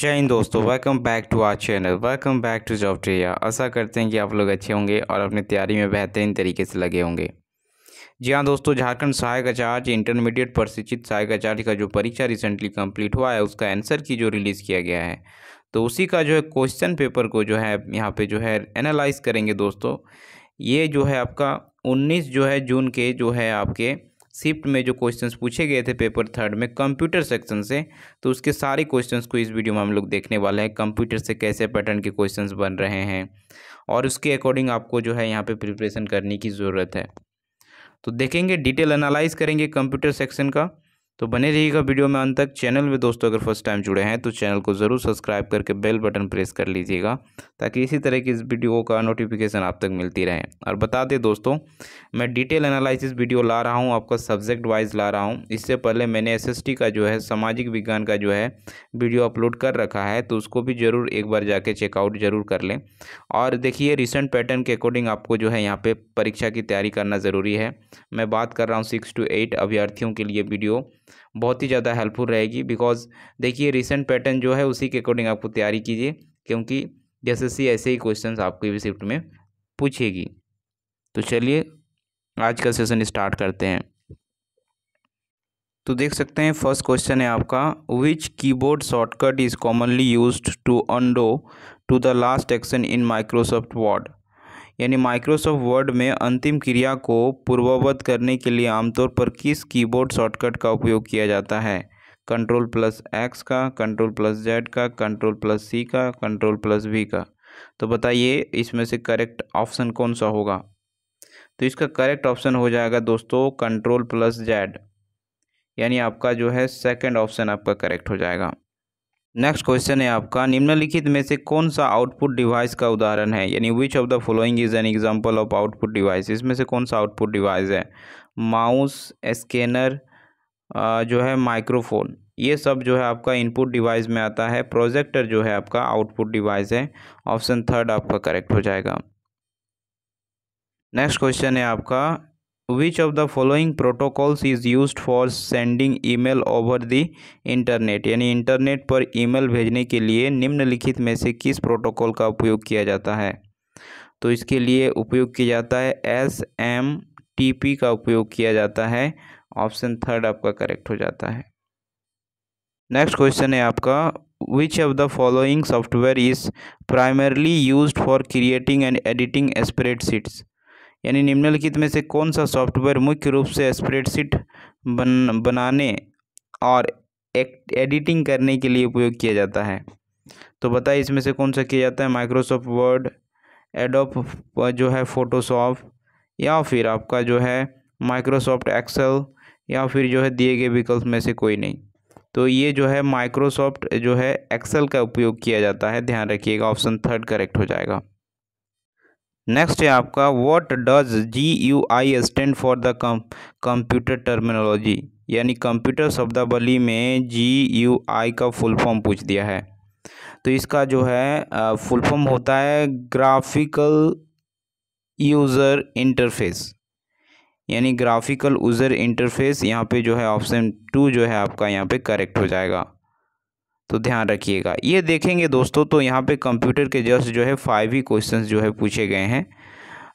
जय हिंद दोस्तों welcome back to our channel welcome back to job ट्रिया आशा करते हैं कि आप लोग अच्छे होंगे और अपनी तैयारी में बेहतरीन तरीके से लगे होंगे जी हाँ दोस्तों झारखंड सहायक आचार्य इंटरमीडिएट प्रशिक्षित सहायक आचार्य का जो परीक्षा रिसेंटली कंप्लीट हुआ है उसका आंसर की जो रिलीज़ किया गया है तो उसी का जो है क्वेश्चन पेपर को जो है यहाँ पर जो है एनालाइज करेंगे दोस्तों ये जो है आपका उन्नीस जो है जून के जो है आपके शिफ्ट में जो क्वेश्चंस पूछे गए थे पेपर थर्ड में कंप्यूटर सेक्शन से तो उसके सारे क्वेश्चंस को इस वीडियो में हम लोग देखने वाले हैं कंप्यूटर से कैसे पैटर्न के क्वेश्चंस बन रहे हैं और उसके अकॉर्डिंग आपको जो है यहाँ पे प्रिपरेशन करने की ज़रूरत है तो देखेंगे डिटेल एनालाइज करेंगे कंप्यूटर सेक्शन का तो बने रहिएगा वीडियो में अंत तक चैनल में दोस्तों अगर फर्स्ट टाइम जुड़े हैं तो चैनल को ज़रूर सब्सक्राइब करके बेल बटन प्रेस कर लीजिएगा ताकि इसी तरह की इस वीडियो का नोटिफिकेशन आप तक मिलती रहे और बता दें दोस्तों मैं डिटेल एनालिसिस वीडियो ला रहा हूँ आपका सब्जेक्ट वाइज ला रहा हूँ इससे पहले मैंने एस का जो है सामाजिक विज्ञान का जो है वीडियो अपलोड कर रखा है तो उसको भी ज़रूर एक बार जाके चेकआउट जरूर कर लें और देखिए रिसेंट पैटर्न के अकॉर्डिंग आपको जो है यहाँ पर परीक्षा की तैयारी करना ज़रूरी है मैं बात कर रहा हूँ सिक्स टू एट अभ्यर्थियों के लिए वीडियो बहुत ही ज़्यादा हेल्पफुल रहेगी बिकॉज देखिए रिसेंट पैटर्न जो है उसी के अकॉर्डिंग आपको तैयारी कीजिए क्योंकि जैसे ऐसे ही क्वेश्चन आपको भी शिफ्ट में पूछेगी तो चलिए आज का सेशन स्टार्ट करते हैं तो देख सकते हैं फर्स्ट क्वेश्चन है आपका which keyboard shortcut is commonly used to undo to the last action in Microsoft Word यानी माइक्रोसॉफ्ट वर्ड में अंतिम क्रिया को पूर्ववत करने के लिए आमतौर पर किस कीबोर्ड शॉर्टकट का उपयोग किया जाता है कंट्रोल प्लस एक्स का कंट्रोल प्लस जेड का कंट्रोल प्लस सी का कंट्रोल प्लस वी का तो बताइए इसमें से करेक्ट ऑप्शन कौन सा होगा तो इसका करेक्ट ऑप्शन हो जाएगा दोस्तों कंट्रोल प्लस जेड यानी आपका जो है सेकंड ऑप्शन आपका करेक्ट हो जाएगा नेक्स्ट क्वेश्चन है आपका निम्नलिखित में से कौन सा आउटपुट डिवाइस का उदाहरण है यानी which of the following is an example of output device इसमें से कौन सा आउटपुट डिवाइस है माउस स्कैनर जो है माइक्रोफोन ये सब जो है आपका इनपुट डिवाइस में आता है प्रोजेक्टर जो है आपका आउटपुट डिवाइस है ऑप्शन थर्ड आपका करेक्ट हो जाएगा नेक्स्ट क्वेश्चन है आपका which of the following protocols is use for sending email over the internet यानी इंटरनेट पर ई मेल भेजने के लिए निम्नलिखित में से किस प्रोटोकॉल का उपयोग किया जाता है तो इसके लिए उपयोग किया जाता है एस एम टी पी का उपयोग किया जाता है ऑप्शन थर्ड आपका करेक्ट हो जाता है नेक्स्ट क्वेश्चन है आपका which of the following software is primarily use for creating and editing spreadsheets यानी निम्नलिखित में से कौन सा सॉफ्टवेयर मुख्य रूप से स्प्रेडशीट बन बनाने और एक, एडिटिंग करने के लिए उपयोग किया जाता है तो बताइए इसमें से कौन सा किया जाता है माइक्रोसॉफ्ट वर्ड एडोप जो है फोटोशॉप या फिर आपका जो है माइक्रोसॉफ्ट एक्सेल या फिर जो है दिए गए विकल्प में से कोई नहीं तो ये जो है माइक्रोसॉफ्ट जो है एक्सेल का उपयोग किया जाता है ध्यान रखिएगा ऑप्शन थर्ड करेक्ट हो जाएगा नेक्स्ट है आपका what does G U I stand for the computer terminology यानी कंप्यूटर शब्दावली में जी यू आई का फुल फॉर्म पूछ दिया है तो इसका जो है फुल फॉर्म होता है ग्राफिकल यूज़र इंटरफेस यानी ग्राफिकल यूज़र इंटरफेस यहाँ पे जो है ऑप्शन टू जो है आपका यहाँ पे करेक्ट हो जाएगा तो ध्यान रखिएगा ये देखेंगे दोस्तों तो यहाँ पे कंप्यूटर के जस्ट जो है फाइव ही क्वेश्चंस जो है पूछे गए हैं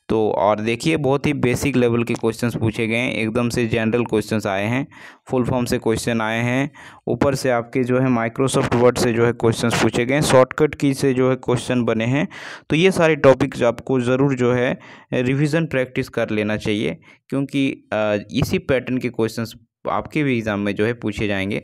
तो और देखिए बहुत ही बेसिक लेवल के क्वेश्चंस पूछे गए हैं एकदम से जनरल क्वेश्चंस आए हैं फुल फॉर्म से क्वेश्चन आए हैं ऊपर से आपके जो है माइक्रोसॉफ्ट वर्ड से जो है क्वेश्चंस पूछे गए हैं शॉर्टकट की से जो है क्वेश्चन बने हैं तो ये सारे टॉपिक्स आपको ज़रूर जो है रिविज़न प्रैक्टिस कर लेना चाहिए क्योंकि इसी पैटर्न के क्वेश्चन आपके भी एग्ज़ाम में जो है पूछे जाएंगे